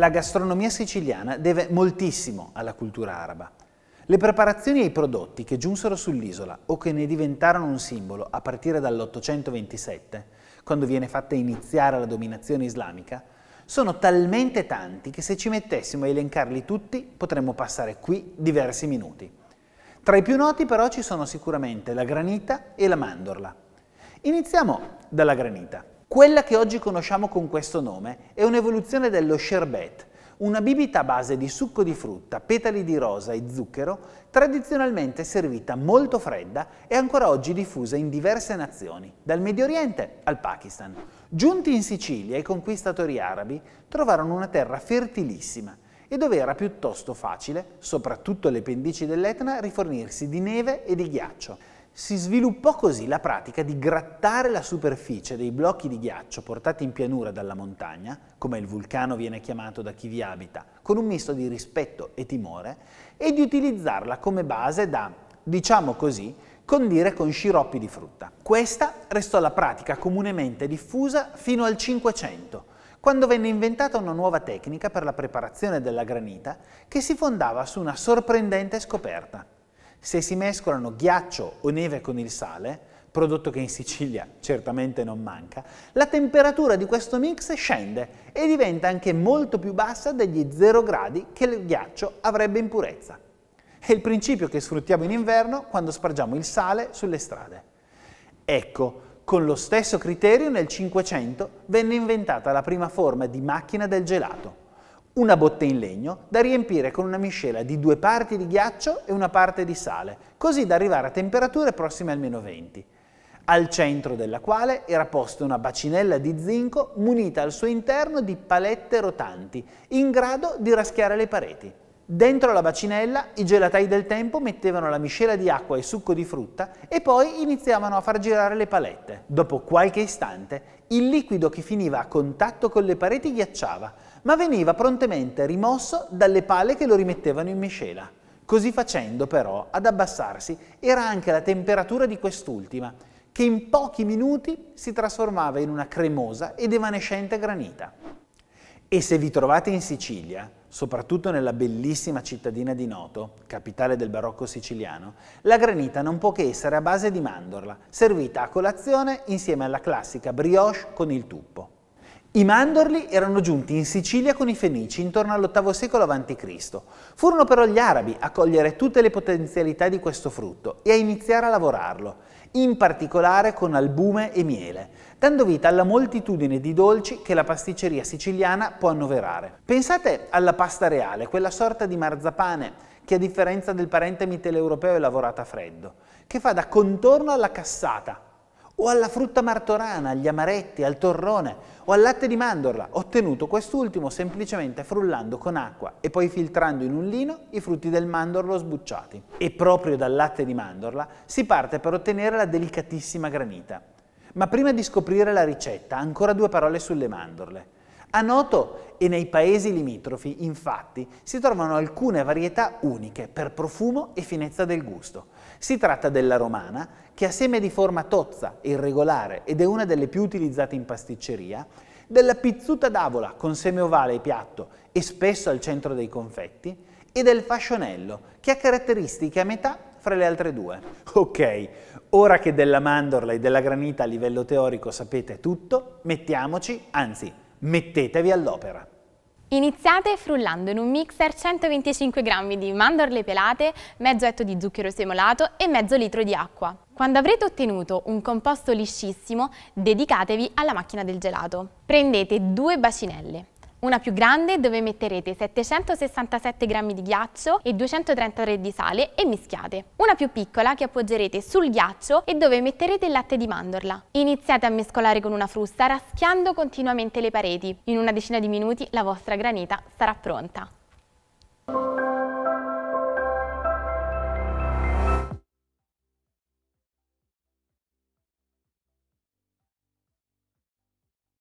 la gastronomia siciliana deve moltissimo alla cultura araba. Le preparazioni e i prodotti che giunsero sull'isola o che ne diventarono un simbolo a partire dall'827, quando viene fatta iniziare la dominazione islamica, sono talmente tanti che se ci mettessimo a elencarli tutti potremmo passare qui diversi minuti. Tra i più noti però ci sono sicuramente la granita e la mandorla. Iniziamo dalla granita. Quella che oggi conosciamo con questo nome è un'evoluzione dello sherbet, una bibita a base di succo di frutta, petali di rosa e zucchero, tradizionalmente servita molto fredda e ancora oggi diffusa in diverse nazioni, dal Medio Oriente al Pakistan. Giunti in Sicilia i conquistatori arabi trovarono una terra fertilissima e dove era piuttosto facile, soprattutto alle pendici dell'Etna, rifornirsi di neve e di ghiaccio si sviluppò così la pratica di grattare la superficie dei blocchi di ghiaccio portati in pianura dalla montagna, come il vulcano viene chiamato da chi vi abita, con un misto di rispetto e timore, e di utilizzarla come base da, diciamo così, condire con sciroppi di frutta. Questa restò la pratica comunemente diffusa fino al Cinquecento, quando venne inventata una nuova tecnica per la preparazione della granita che si fondava su una sorprendente scoperta. Se si mescolano ghiaccio o neve con il sale, prodotto che in Sicilia certamente non manca, la temperatura di questo mix scende e diventa anche molto più bassa degli 0 gradi che il ghiaccio avrebbe in purezza. È il principio che sfruttiamo in inverno quando spargiamo il sale sulle strade. Ecco, con lo stesso criterio nel 500 venne inventata la prima forma di macchina del gelato una botte in legno da riempire con una miscela di due parti di ghiaccio e una parte di sale, così da arrivare a temperature prossime al meno 20, al centro della quale era posta una bacinella di zinco munita al suo interno di palette rotanti, in grado di raschiare le pareti. Dentro la bacinella i gelatai del tempo mettevano la miscela di acqua e succo di frutta e poi iniziavano a far girare le palette. Dopo qualche istante il liquido che finiva a contatto con le pareti ghiacciava, ma veniva prontamente rimosso dalle pale che lo rimettevano in miscela. Così facendo però, ad abbassarsi, era anche la temperatura di quest'ultima, che in pochi minuti si trasformava in una cremosa ed evanescente granita. E se vi trovate in Sicilia, soprattutto nella bellissima cittadina di Noto, capitale del barocco siciliano, la granita non può che essere a base di mandorla, servita a colazione insieme alla classica brioche con il tuppo. I mandorli erano giunti in Sicilia con i Fenici intorno all'VIII secolo a.C. Furono però gli arabi a cogliere tutte le potenzialità di questo frutto e a iniziare a lavorarlo, in particolare con albume e miele, dando vita alla moltitudine di dolci che la pasticceria siciliana può annoverare. Pensate alla pasta reale, quella sorta di marzapane che a differenza del parente mitteleuropeo è lavorata a freddo, che fa da contorno alla cassata, o alla frutta martorana, agli amaretti, al torrone o al latte di mandorla, ottenuto quest'ultimo semplicemente frullando con acqua e poi filtrando in un lino i frutti del mandorlo sbucciati. E proprio dal latte di mandorla si parte per ottenere la delicatissima granita. Ma prima di scoprire la ricetta, ancora due parole sulle mandorle. A Noto e nei paesi limitrofi, infatti, si trovano alcune varietà uniche per profumo e finezza del gusto. Si tratta della romana, che ha seme di forma tozza e irregolare ed è una delle più utilizzate in pasticceria, della pizzuta d'avola con seme ovale e piatto e spesso al centro dei confetti, e del fascionello, che ha caratteristiche a metà fra le altre due. Ok, ora che della mandorla e della granita a livello teorico sapete tutto, mettiamoci, anzi, Mettetevi all'opera! Iniziate frullando in un mixer 125 g di mandorle pelate, mezzo etto di zucchero semolato e mezzo litro di acqua. Quando avrete ottenuto un composto liscissimo, dedicatevi alla macchina del gelato. Prendete due bacinelle, una più grande dove metterete 767 g di ghiaccio e 233 di sale e mischiate. Una più piccola che appoggerete sul ghiaccio e dove metterete il latte di mandorla. Iniziate a mescolare con una frusta raschiando continuamente le pareti. In una decina di minuti la vostra granita sarà pronta.